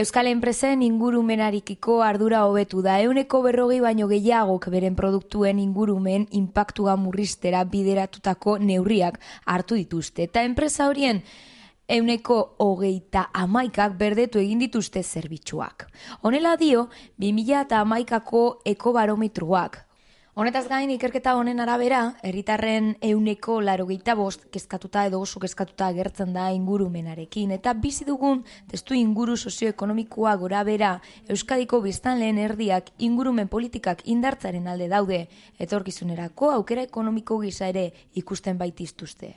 Euskal enpresen ingurumenarikiko ardura hobetu da euneko berrogei baino gehiagok beren produktuen ingurumen inpaktua murriztera bideratutako neurriak hartu dituzte. Eta enpresa horien euneko hogeita amaikak berdetu egin dituzte zerbitzuak. Honela dio, 2000 eta amaikako eko barometruak, Honetaz gain, ikerketa honen arabera, herritarren euneko larogeita bost kezkatuta edo oso kezkatuta agertzen da ingurumenarekin, eta bizi dugun testu inguru sozioekonomikoa gora bera, Euskadiko biztan lehen erdiak ingurumen politikak indartzaren alde daude, etorkizunerako aukera ekonomiko gisa ere ikusten baitiztuzte.